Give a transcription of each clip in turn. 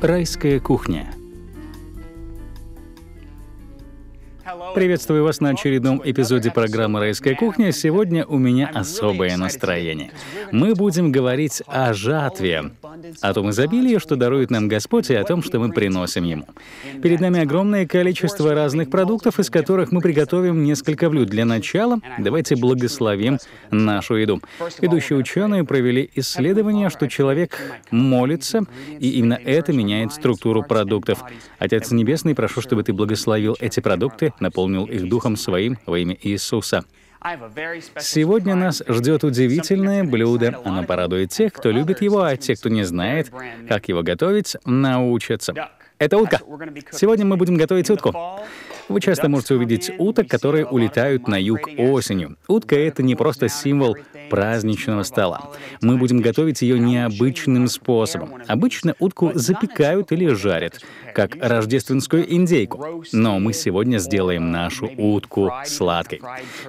«Райская кухня». Приветствую вас на очередном эпизоде программы «Райская кухня». Сегодня у меня особое настроение. Мы будем говорить о жатве, о том изобилии, что дарует нам Господь, и о том, что мы приносим Ему. Перед нами огромное количество разных продуктов, из которых мы приготовим несколько блюд. Для начала давайте благословим нашу еду. Ведущие ученые провели исследование, что человек молится, и именно это меняет структуру продуктов. Отец Небесный, прошу, чтобы ты благословил эти продукты, на наполнил наполнил их Духом Своим во имя Иисуса. Сегодня нас ждет удивительное блюдо. Оно порадует тех, кто любит его, а те, кто не знает, как его готовить, научатся. Это утка. Сегодня мы будем готовить утку. Вы часто можете увидеть уток, которые улетают на юг осенью. Утка — это не просто символ праздничного стола. Мы будем готовить ее необычным способом. Обычно утку запекают или жарят, как рождественскую индейку. Но мы сегодня сделаем нашу утку сладкой.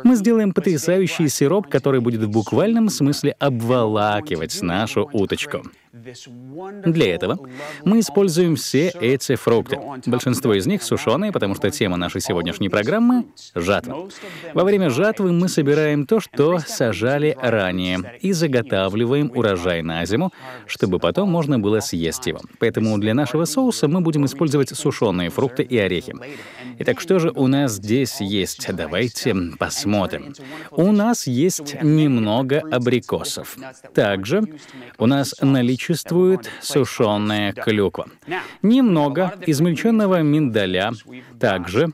Мы сделаем потрясающий сироп, который будет в буквальном смысле обволакивать нашу уточку. Для этого мы используем все эти фрукты. Большинство из них сушеные, потому что тема нашей сегодняшней программы — жатва. Во время жатвы мы собираем то, что сажали ранее, и заготавливаем урожай на зиму, чтобы потом можно было съесть его. Поэтому для нашего соуса мы будем использовать сушеные фрукты и орехи. Итак, что же у нас здесь есть? Давайте посмотрим. У нас есть немного абрикосов. Также у нас наличие наличествует сушеная клюква, немного измельченного миндаля, также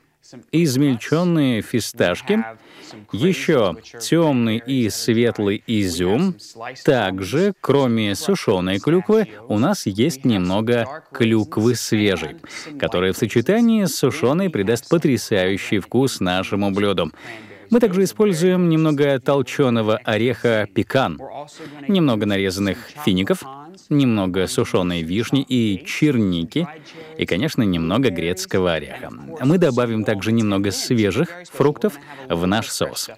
измельченные фисташки, еще темный и светлый изюм. Также, кроме сушеной клюквы, у нас есть немного клюквы свежей, которая в сочетании с сушеной придаст потрясающий вкус нашему блюду. Мы также используем немного толченого ореха пекан, немного нарезанных фиников, немного сушеной вишни и черники, и, конечно, немного грецкого ореха. Мы добавим также немного свежих фруктов в наш соус.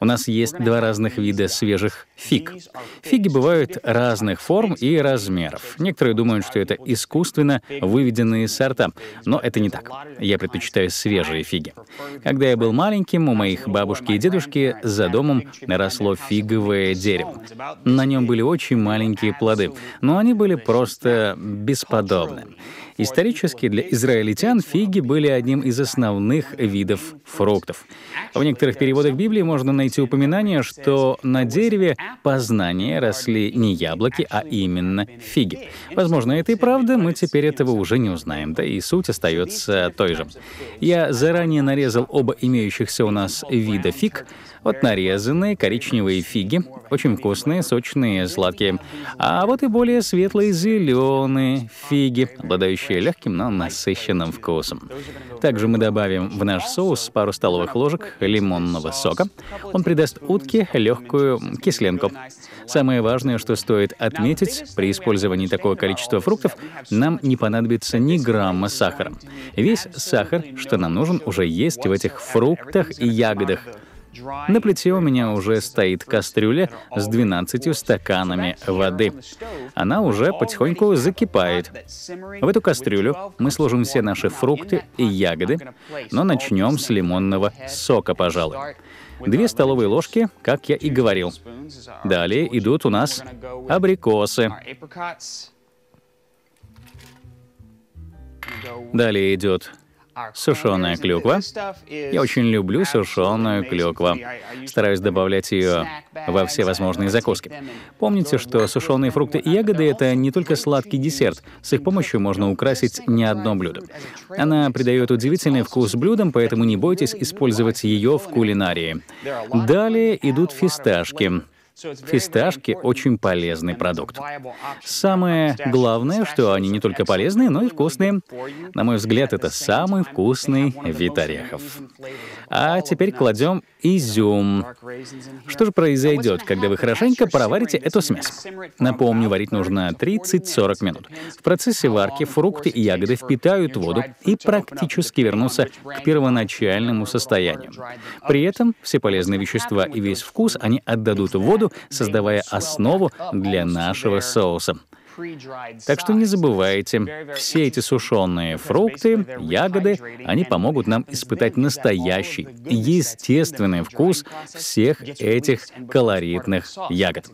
У нас есть два разных вида свежих фиг. Фиги бывают разных форм и размеров. Некоторые думают, что это искусственно выведенные сорта, но это не так. Я предпочитаю свежие фиги. Когда я был маленьким, у моих бабушки и дедушки за домом росло фиговое дерево. На нем были очень маленькие плоды, но они были просто бесподобны. Исторически для израильтян фиги были одним из основных видов фруктов. В некоторых переводах Библии можно найти упоминание, что на дереве познания росли не яблоки, а именно фиги. Возможно, это и правда, мы теперь этого уже не узнаем, да и суть остается той же. Я заранее нарезал оба имеющихся у нас вида фиг. Вот нарезанные коричневые фиги, очень вкусные, сочные, сладкие. А вот и более светлые зеленые фиги, обладающие обладающие легким, но насыщенным вкусом. Также мы добавим в наш соус пару столовых ложек лимонного сока. Он придаст утке легкую кислинку. Самое важное, что стоит отметить, при использовании такого количества фруктов нам не понадобится ни грамма сахара. Весь сахар, что нам нужен, уже есть в этих фруктах и ягодах. На плите у меня уже стоит кастрюля с 12 стаканами воды. Она уже потихоньку закипает. В эту кастрюлю мы сложим все наши фрукты и ягоды, но начнем с лимонного сока, пожалуй. Две столовые ложки, как я и говорил. Далее идут у нас абрикосы. Далее идет сушеная клюква. Я очень люблю сушеную клюкву. Стараюсь добавлять ее во все возможные закуски. Помните, что сушеные фрукты и ягоды — это не только сладкий десерт. С их помощью можно украсить не одно блюдо. Она придает удивительный вкус блюдам, поэтому не бойтесь использовать ее в кулинарии. Далее идут фисташки. Фисташки — очень полезный продукт. Самое главное, что они не только полезные, но и вкусные. На мой взгляд, это самый вкусный вид орехов. А теперь кладем изюм. Что же произойдет, когда вы хорошенько проварите эту смесь? Напомню, варить нужно 30-40 минут. В процессе варки фрукты и ягоды впитают воду и практически вернутся к первоначальному состоянию. При этом все полезные вещества и весь вкус они отдадут воду, воду, создавая основу для нашего соуса. Так что не забывайте, все эти сушеные фрукты, ягоды, они помогут нам испытать настоящий, естественный вкус всех этих колоритных ягод.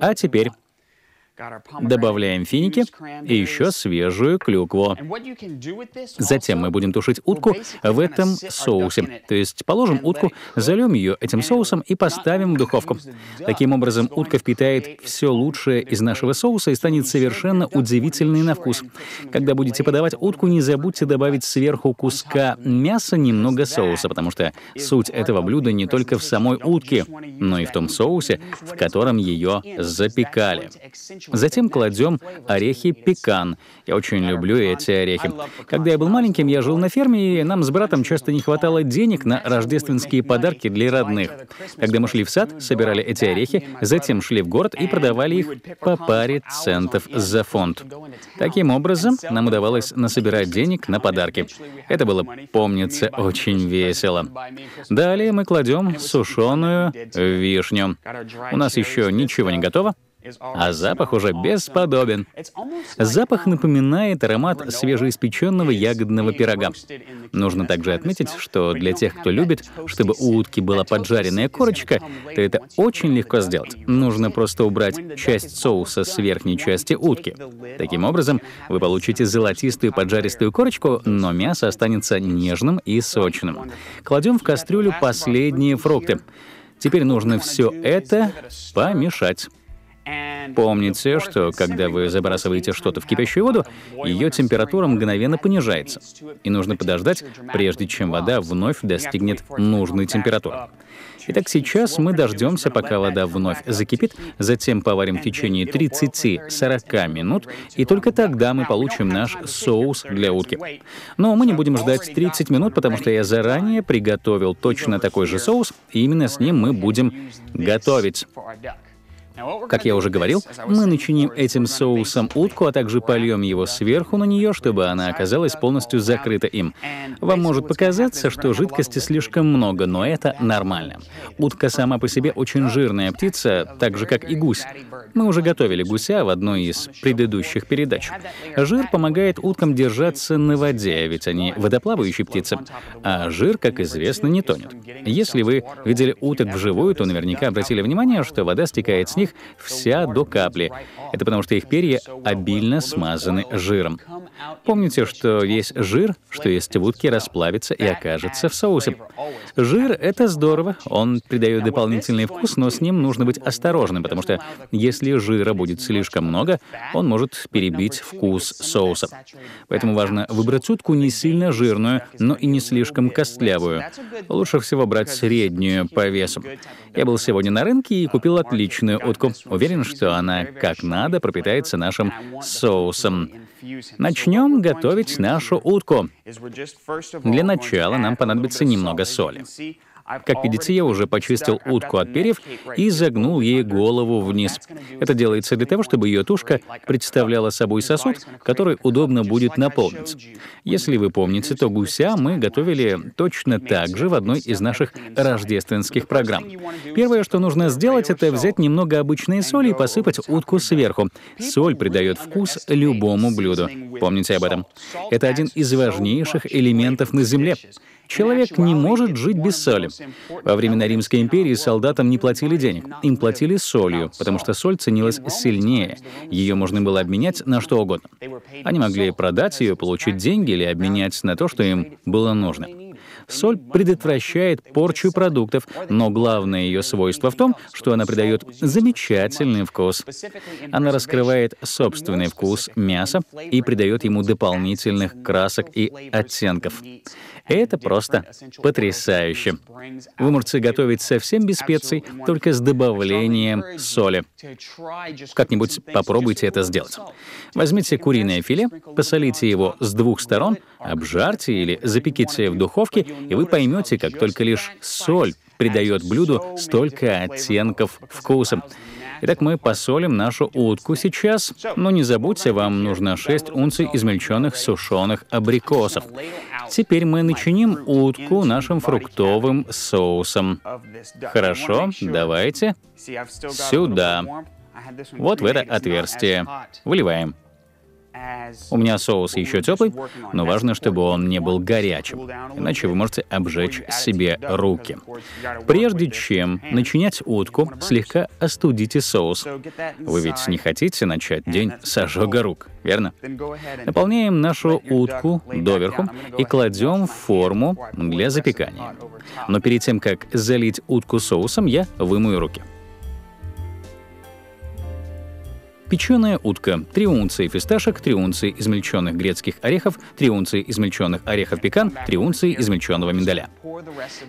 А теперь Добавляем финики и еще свежую клюкву. Затем мы будем тушить утку в этом соусе. То есть положим утку, зальем ее этим соусом и поставим в духовку. Таким образом, утка впитает все лучшее из нашего соуса и станет совершенно удивительной на вкус. Когда будете подавать утку, не забудьте добавить сверху куска мяса немного соуса, потому что суть этого блюда не только в самой утке, но и в том соусе, в котором ее запекали. Затем кладем орехи пекан. Я очень люблю эти орехи. Когда я был маленьким, я жил на ферме, и нам с братом часто не хватало денег на рождественские подарки для родных. Когда мы шли в сад, собирали эти орехи, затем шли в город и продавали их по паре центов за фунт. Таким образом, нам удавалось насобирать денег на подарки. Это было, помнится, очень весело. Далее мы кладем сушеную вишню. У нас еще ничего не готово, а запах уже бесподобен. Запах um, напоминает аромат свежеиспеченного ягодного пирога. Нужно также отметить, что для тех, кто любит, чтобы у утки была поджаренная корочка, то это очень легко сделать. Нужно просто убрать часть соуса с верхней части утки. Таким образом, вы получите золотистую поджаристую корочку, но мясо останется нежным и сочным. Кладем в кастрюлю последние фрукты. Теперь нужно все это помешать. Помните, что когда вы забрасываете что-то в кипящую воду, ее температура мгновенно понижается, и нужно подождать, прежде чем вода вновь достигнет нужной температуры. Итак, сейчас мы дождемся, пока вода вновь закипит, затем поварим в течение 30-40 минут, и только тогда мы получим наш соус для утки. Но мы не будем ждать 30 минут, потому что я заранее приготовил точно такой же соус, и именно с ним мы будем готовить. Как я уже говорил, мы начиним этим соусом утку, а также польем его сверху на нее, чтобы она оказалась полностью закрыта им. Вам может показаться, что жидкости слишком много, но это нормально. Утка сама по себе очень жирная птица, так же как и гусь. Мы уже готовили гуся в одной из предыдущих передач. Жир помогает уткам держаться на воде, ведь они водоплавающие птицы. А жир, как известно, не тонет. Если вы видели уток вживую, то наверняка обратили внимание, что вода стекает с них них вся до капли. Это потому, что их перья обильно смазаны жиром. Помните, что весь жир, что есть в утке, расплавится и окажется в соусе. Жир — это здорово, он придает дополнительный вкус, но с ним нужно быть осторожным, потому что если жира будет слишком много, он может перебить вкус соуса. Поэтому важно выбрать утку не сильно жирную, но и не слишком костлявую. Лучше всего брать среднюю по весу. Я был сегодня на рынке и купил отличную утку утку. Уверен, что она как надо пропитается нашим соусом. Начнем готовить нашу утку. Для начала нам понадобится немного соли. Как видите, я уже почистил утку от перьев и загнул ей голову вниз. Это делается для того, чтобы ее тушка представляла собой сосуд, который удобно будет наполнить. Если вы помните, то гуся мы готовили точно так же в одной из наших рождественских программ. Первое, что нужно сделать, это взять немного обычной соли и посыпать утку сверху. Соль придает вкус любому блюду. Помните об этом. Это один из важнейших элементов на Земле. Человек не может жить без соли. Во времена Римской империи солдатам не платили денег, им платили солью, потому что соль ценилась сильнее. Ее можно было обменять на что угодно. Они могли продать ее, получить деньги или обменять на то, что им было нужно. Соль предотвращает порчу продуктов, но главное ее свойство в том, что она придает замечательный вкус. Она раскрывает собственный вкус мяса и придает ему дополнительных красок и оттенков. И это просто потрясающе. Вы можете готовить совсем без специй, только с добавлением соли. Как-нибудь попробуйте это сделать. Возьмите куриное филе, посолите его с двух сторон, обжарьте или запеките в духовке, и вы поймете, как только лишь соль придает блюду столько оттенков вкуса. Итак, мы посолим нашу утку сейчас, но не забудьте, вам нужно 6 унций измельченных сушеных абрикосов. Теперь мы начиним утку нашим фруктовым соусом. Хорошо, давайте сюда. Вот в это отверстие. Выливаем. У меня соус еще теплый, но важно, чтобы он не был горячим, иначе вы можете обжечь себе руки. Прежде чем начинять утку, слегка остудите соус. Вы ведь не хотите начать день с ожога рук, верно? Наполняем нашу утку доверху и кладем в форму для запекания. Но перед тем, как залить утку соусом, я вымою руки. Печеная утка – три унции фисташек, три унции измельченных грецких орехов, три унции измельченных орехов пекан, три унции измельченного миндаля.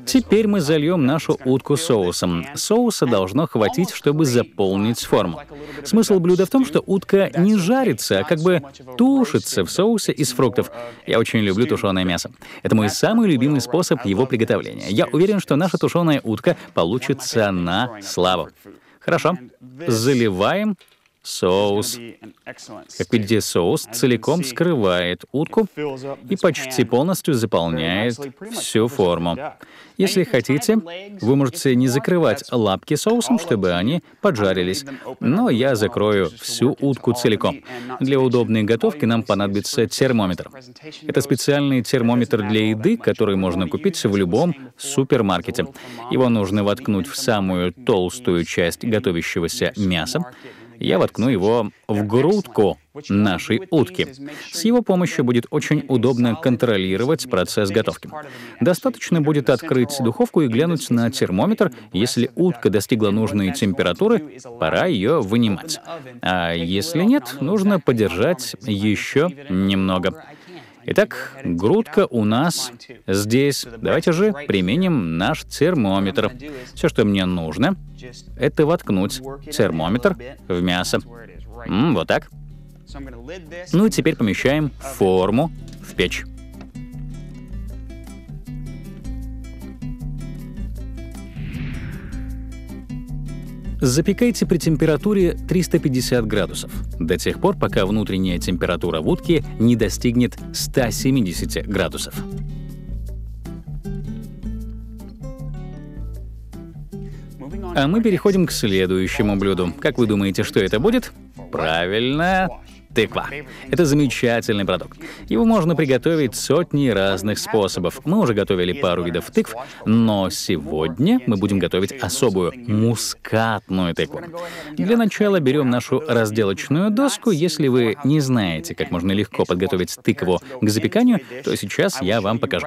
Теперь мы зальем нашу утку соусом. Соуса должно хватить, чтобы заполнить форму. Смысл блюда в том, что утка не жарится, а как бы тушится в соусе из фруктов. Я очень люблю тушеное мясо. Это мой самый любимый способ его приготовления. Я уверен, что наша тушеная утка получится на славу. Хорошо. Заливаем соус. как видите, соус целиком скрывает утку и почти полностью заполняет всю форму. Если хотите, вы можете не закрывать лапки соусом, чтобы они поджарились, но я закрою всю утку целиком. Для удобной готовки нам понадобится термометр. Это специальный термометр для еды, который можно купить в любом супермаркете. Его нужно воткнуть в самую толстую часть готовящегося мяса, я воткну его в грудку нашей утки. С его помощью будет очень удобно контролировать процесс готовки. Достаточно будет открыть духовку и глянуть на термометр. Если утка достигла нужной температуры, пора ее вынимать. А если нет, нужно подержать еще немного. Итак, грудка у нас здесь. Давайте же применим наш термометр. Все, что мне нужно, это воткнуть термометр в мясо. М, вот так. Ну и теперь помещаем форму в печь. Запекайте при температуре 350 градусов, до тех пор, пока внутренняя температура утки не достигнет 170 градусов. А мы переходим к следующему блюду. Как вы думаете, что это будет? Правильно, тыква. Это замечательный продукт. Его можно приготовить сотни разных способов. Мы уже готовили пару видов тыкв, но сегодня мы будем готовить особую мускатную тыкву. Для начала берем нашу разделочную доску. Если вы не знаете, как можно легко подготовить тыкву к запеканию, то сейчас я вам покажу.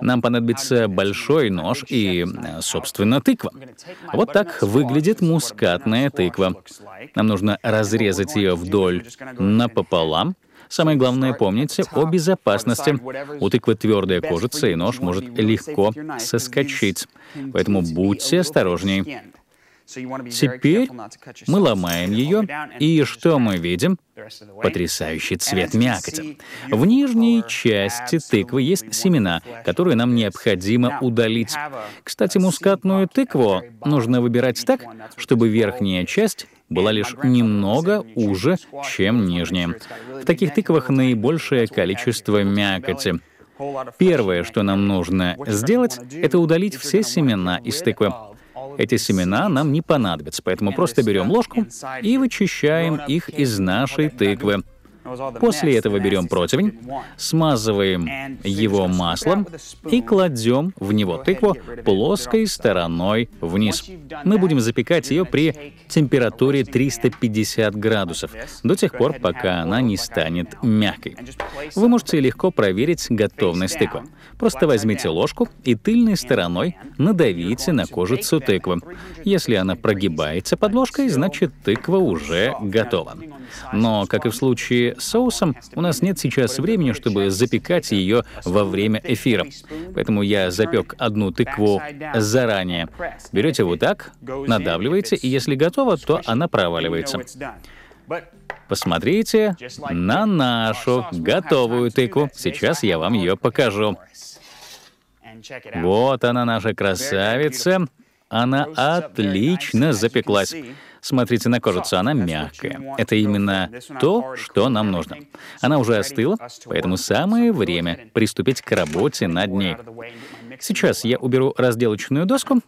Нам понадобится большой нож и, собственно, тыква. Вот так выглядит мускатная тыква. Нам нужно разрезать ее вдоль на пополам. Самое главное, помните о безопасности. У тыквы твердая кожица, и нож может легко соскочить. Поэтому будьте осторожней. Теперь мы ломаем ее, и что мы видим? Потрясающий цвет мякоти. В нижней части тыквы есть семена, которые нам необходимо удалить. Кстати, мускатную тыкву нужно выбирать так, чтобы верхняя часть была лишь немного уже, чем нижняя. В таких тыквах наибольшее количество мякоти. Первое, что нам нужно сделать, это удалить все семена из тыквы. Эти семена нам не понадобятся, поэтому просто берем ложку и вычищаем их из нашей тыквы. После этого берем противень, смазываем его маслом и кладем в него тыкву плоской стороной вниз. Мы будем запекать ее при температуре 350 градусов, до тех пор, пока она не станет мягкой. Вы можете легко проверить готовность тыквы. Просто возьмите ложку и тыльной стороной надавите на кожицу тыквы. Если она прогибается под ложкой, значит тыква уже готова. Но, как и в случае с соусом, у нас нет сейчас времени, чтобы запекать ее во время эфира. Поэтому я запек одну тыкву заранее. Берете вот так, надавливаете, и если готово, то она проваливается. Посмотрите на нашу готовую тыкву. Сейчас я вам ее покажу. Вот она, наша красавица. Она отлично запеклась. Смотрите на кожицу, она мягкая. Это именно то, что нам нужно. Она уже остыла, поэтому самое время приступить к работе над ней. Сейчас я уберу разделочную доску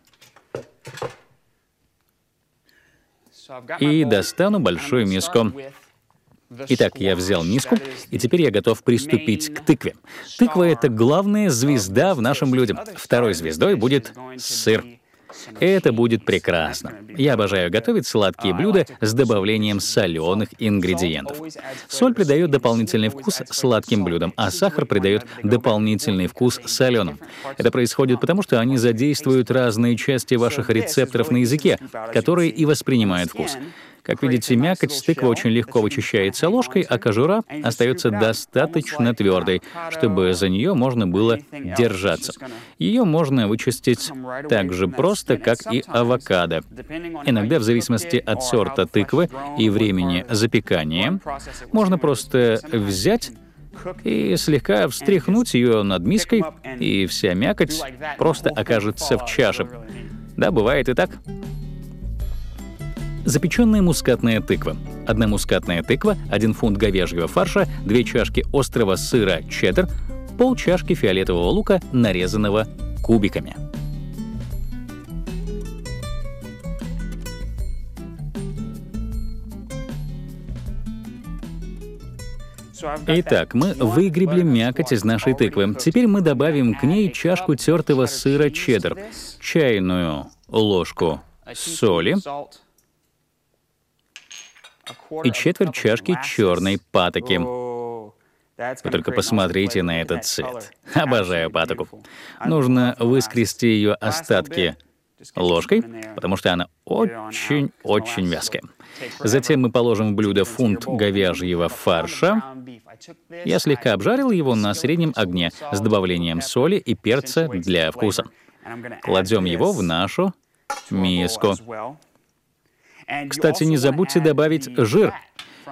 и достану большую миску. Итак, я взял миску, и теперь я готов приступить к тыкве. Тыква — это главная звезда в нашем блюде. Второй звездой будет сыр. Это будет прекрасно. Я обожаю готовить сладкие блюда с добавлением соленых ингредиентов. Соль придает дополнительный вкус сладким блюдам, а сахар придает дополнительный вкус соленым. Это происходит потому, что они задействуют разные части ваших рецепторов на языке, которые и воспринимают вкус. Как видите, мякоть тыквы очень легко вычищается ложкой, а кожура остается достаточно твердой, чтобы за нее можно было держаться. Ее можно вычистить так же просто, как и авокадо. Иногда, в зависимости от сорта тыквы и времени запекания, можно просто взять и слегка встряхнуть ее над миской, и вся мякоть просто окажется в чаше. Да, бывает и так. Запеченная мускатная тыква. Одна мускатная тыква, 1 фунт говяжьего фарша, 2 чашки острого сыра чеддер, пол чашки фиолетового лука, нарезанного кубиками. Итак, мы выгребли мякоть из нашей тыквы. Теперь мы добавим к ней чашку тертого сыра чеддер, чайную ложку соли, и четверть чашки черной патоки. Вы только посмотрите на этот цвет. Обожаю патоку. Нужно выскрести ее остатки ложкой, потому что она очень-очень вязкая. Затем мы положим в блюдо фунт говяжьего фарша. Я слегка обжарил его на среднем огне с добавлением соли и перца для вкуса. Кладем его в нашу миску. Кстати, не забудьте добавить жир.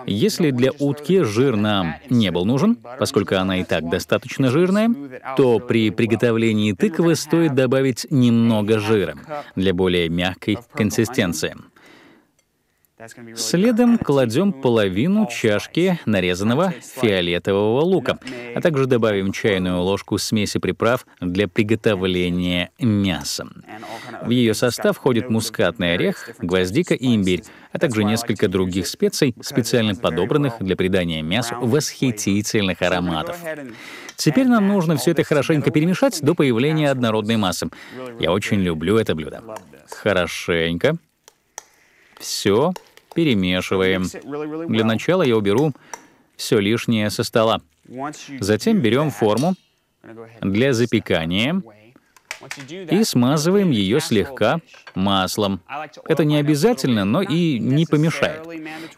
Если для утки жир нам не был нужен, поскольку она и так достаточно жирная, то при приготовлении тыквы стоит добавить немного жира для более мягкой консистенции. Следом кладем половину чашки нарезанного фиолетового лука, а также добавим чайную ложку смеси приправ для приготовления мяса. В ее состав входит мускатный орех, гвоздика и имбирь, а также несколько других специй, специально подобранных для придания мясу восхитительных ароматов. Теперь нам нужно все это хорошенько перемешать до появления однородной массы. Я очень люблю это блюдо. Хорошенько. Все перемешиваем. Для начала я уберу все лишнее со стола. Затем берем форму для запекания и смазываем ее слегка маслом. Это не обязательно, но и не помешает.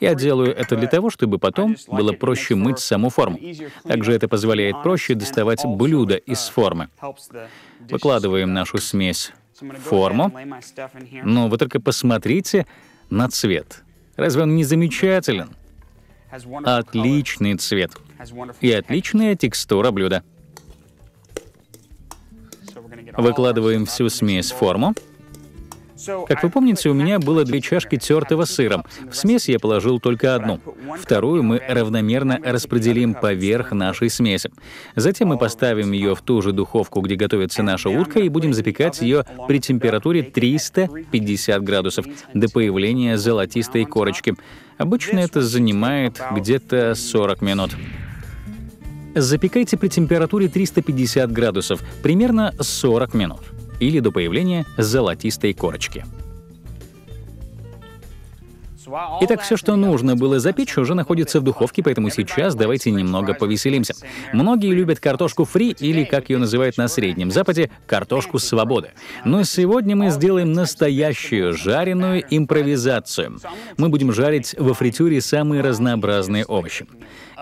Я делаю это для того, чтобы потом было проще мыть саму форму. Также это позволяет проще доставать блюда из формы. Выкладываем нашу смесь в форму. Но ну, вы только посмотрите на цвет. Разве он не замечателен? Отличный цвет и отличная текстура блюда. Выкладываем всю смесь в форму. Как вы помните, у меня было две чашки тертого с сыром. В смесь я положил только одну. Вторую мы равномерно распределим поверх нашей смеси. Затем мы поставим ее в ту же духовку, где готовится наша утка, и будем запекать ее при температуре 350 градусов до появления золотистой корочки. Обычно это занимает где-то 40 минут. Запекайте при температуре 350 градусов, примерно 40 минут или до появления золотистой корочки. Итак, все, что нужно было запечь, уже находится в духовке, поэтому сейчас давайте немного повеселимся. Многие любят картошку фри, или, как ее называют на Среднем Западе, картошку свободы. Но сегодня мы сделаем настоящую жареную импровизацию. Мы будем жарить во фритюре самые разнообразные овощи.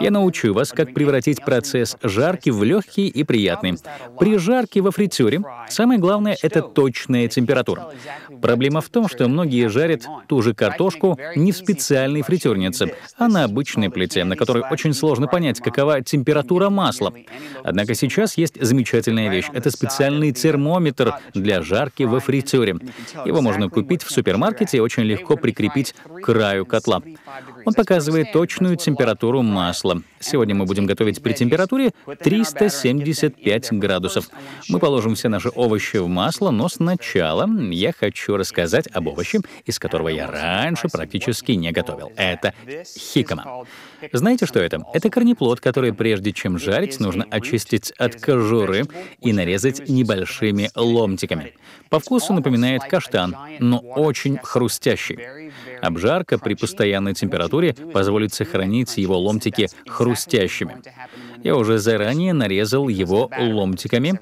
Я научу вас, как превратить процесс жарки в легкий и приятный. При жарке во фритюре самое главное — это точная температура. Проблема в том, что многие жарят ту же картошку не в специальной фритюрнице, а на обычной плите, на которой очень сложно понять, какова температура масла. Однако сейчас есть замечательная вещь — это специальный термометр для жарки во фритюре. Его можно купить в супермаркете и очень легко прикрепить к краю котла. Он показывает точную температуру масла, масла. Сегодня мы будем готовить при температуре 375 градусов. Мы положим все наши овощи в масло, но сначала я хочу рассказать об овоще, из которого я раньше практически не готовил. Это хикама. Знаете, что это? Это корнеплод, который прежде чем жарить, нужно очистить от кожуры и нарезать небольшими ломтиками. По вкусу напоминает каштан, но очень хрустящий. Обжарка при постоянной температуре позволит сохранить его ломтики хрустящими. Я уже заранее нарезал его ломтиками.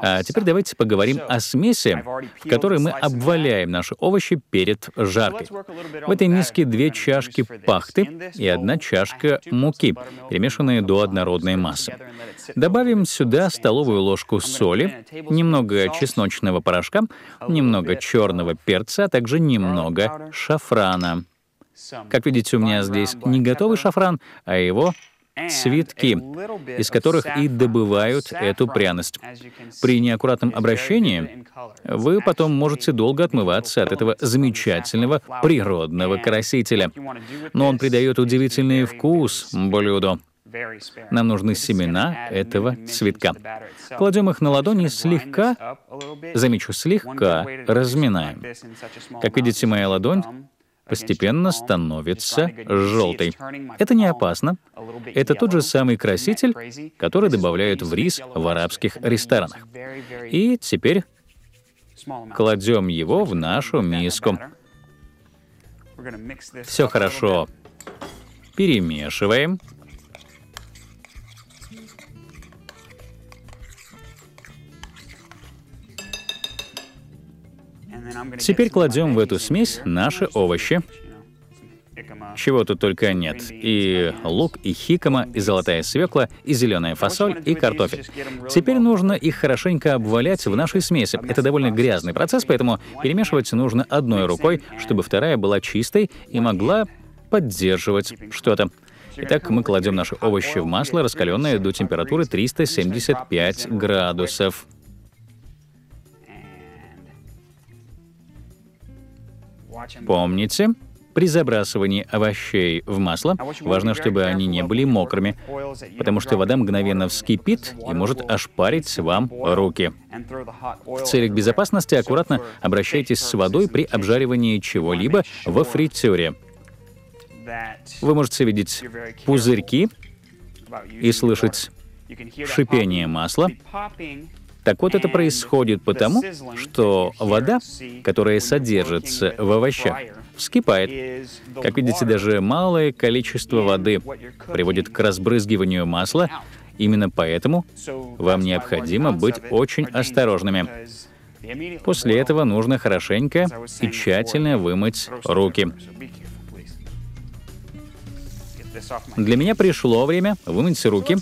А теперь давайте поговорим о смеси, в которой мы обваляем наши овощи перед жаркой. В этой миске две чашки пахты и одна чашка муки, перемешанные до однородной массы. Добавим сюда столовую ложку соли, немного чесночного порошка, немного черного перца, а также немного шафрана. Как видите, у меня здесь не готовый шафран, а его свитки, из которых и добывают эту пряность. При неаккуратном обращении вы потом можете долго отмываться от этого замечательного природного красителя. Но он придает удивительный вкус блюду. Нам нужны семена этого цветка. Кладем их на ладони слегка, замечу, слегка разминаем. Как видите, моя ладонь постепенно становится желтой. Это не опасно. Это тот же самый краситель, который добавляют в рис в арабских ресторанах. И теперь кладем его в нашу миску. Все хорошо. Перемешиваем. Теперь кладем в эту смесь наши овощи, чего тут только нет. И лук, и хикама, и золотая свекла, и зеленая фасоль, и картофель. Теперь нужно их хорошенько обвалять в нашей смеси. Это довольно грязный процесс, поэтому перемешивать нужно одной рукой, чтобы вторая была чистой и могла поддерживать что-то. Итак, мы кладем наши овощи в масло, раскаленное до температуры 375 градусов. Помните, при забрасывании овощей в масло а важно, чтобы они не были мокрыми, потому что вода мгновенно вскипит и может ошпарить вам руки. В целях безопасности аккуратно обращайтесь с водой при обжаривании чего-либо во фритюре. Вы можете видеть пузырьки и слышать шипение масла, так вот, это происходит потому, что вода, которая содержится в овощах, вскипает. Как видите, даже малое количество воды приводит к разбрызгиванию масла. Именно поэтому вам необходимо быть очень осторожными. После этого нужно хорошенько и тщательно вымыть руки. Для меня пришло время вымыть руки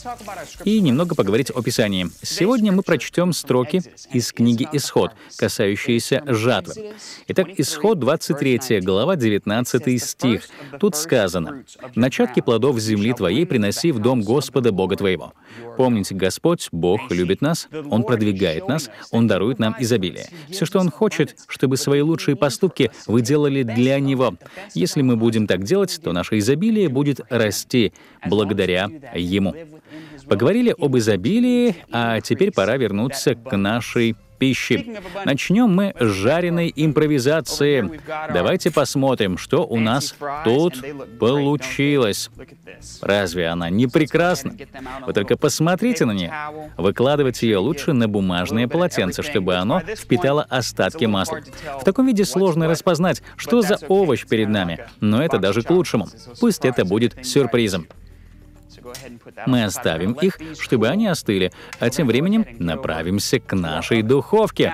и немного поговорить о Писании. Сегодня мы прочтем строки из книги «Исход», касающиеся жатвы. Итак, Исход 23, глава 19 стих. Тут сказано, «Начатки плодов земли твоей приноси в дом Господа Бога твоего». Помните, Господь, Бог, любит нас, Он продвигает нас, Он дарует нам изобилие. Все, что Он хочет, чтобы свои лучшие поступки вы делали для Него. Если мы будем так делать, то наше изобилие будет расти благодаря Ему. Поговорили об изобилии, а теперь пора вернуться к нашей пищи. Начнем мы с жареной импровизации. Давайте посмотрим, что у нас тут получилось. Разве она не прекрасна? Вы только посмотрите на нее. Выкладывать ее лучше на бумажное полотенце, чтобы оно впитало остатки масла. В таком виде сложно распознать, что за овощ перед нами, но это даже к лучшему. Пусть это будет сюрпризом. Мы оставим их, чтобы они остыли, а тем временем направимся к нашей духовке.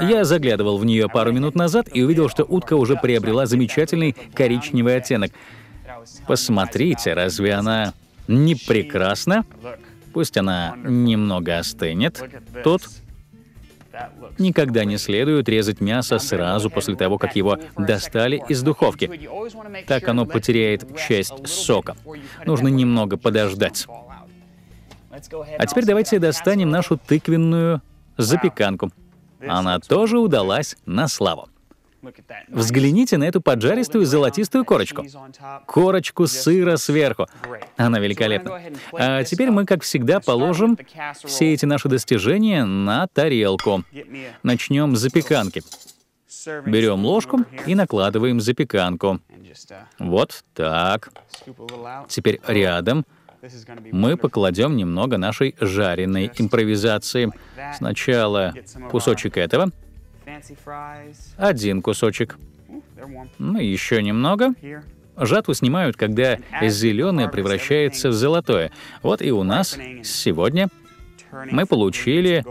Я заглядывал в нее пару минут назад и увидел, что утка уже приобрела замечательный коричневый оттенок. Посмотрите, разве она не прекрасна? Пусть она немного остынет. Тут Никогда не следует резать мясо сразу после того, как его достали из духовки. Так оно потеряет часть сока. Нужно немного подождать. А теперь давайте достанем нашу тыквенную запеканку. Она тоже удалась на славу. Взгляните на эту поджаристую золотистую корочку. Корочку сыра сверху. Она великолепна. А теперь мы, как всегда, положим все эти наши достижения на тарелку. Начнем с запеканки. Берем ложку и накладываем запеканку. Вот так. Теперь рядом мы покладем немного нашей жареной импровизации. Сначала кусочек этого, один кусочек. Ну, еще немного. Жатву снимают, когда зеленое превращается в золотое. Вот и у нас сегодня мы получили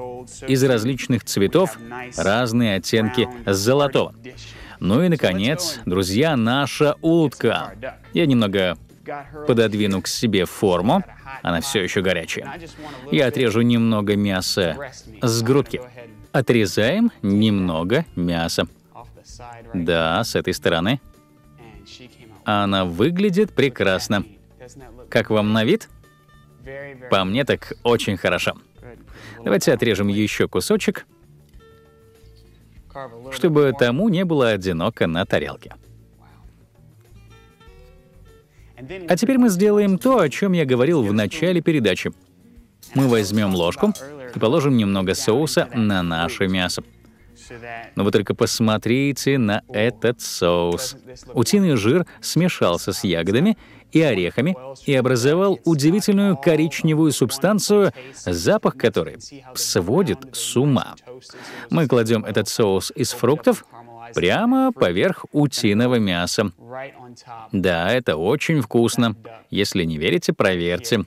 из различных цветов разные оттенки золотого. Ну и, наконец, друзья, наша утка. Я немного пододвину к себе форму, она все еще горячая. Я отрежу немного мяса с грудки отрезаем немного мяса. Да, с этой стороны. Она выглядит прекрасно. Как вам на вид? По мне так очень хорошо. Давайте отрежем еще кусочек, чтобы тому не было одиноко на тарелке. А теперь мы сделаем то, о чем я говорил в начале передачи. Мы возьмем ложку и положим немного соуса на наше мясо. Но вы только посмотрите на этот соус. Утиный жир смешался с ягодами и орехами и образовал удивительную коричневую субстанцию, запах которой сводит с ума. Мы кладем этот соус из фруктов прямо поверх утиного мяса. Да, это очень вкусно. Если не верите, проверьте.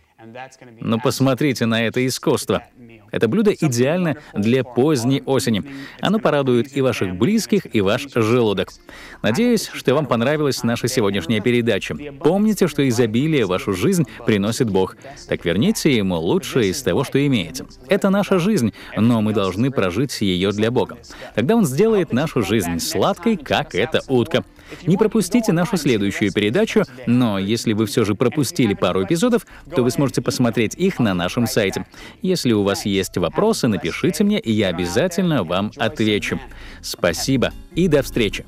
Но ну, посмотрите на это искусство. Это блюдо идеально для поздней осени. Оно порадует и ваших близких, и ваш желудок. Надеюсь, что вам понравилась наша сегодняшняя передача. Помните, что изобилие в вашу жизнь приносит Бог. Так верните Ему лучшее из того, что имеете. Это наша жизнь, но мы должны прожить ее для Бога. Тогда Он сделает нашу жизнь сладкой, как эта утка. Не пропустите нашу следующую передачу, но если вы все же пропустили пару эпизодов, то вы сможете посмотреть их на нашем сайте. Если у вас есть вопросы, напишите мне, и я обязательно вам отвечу. Спасибо и до встречи!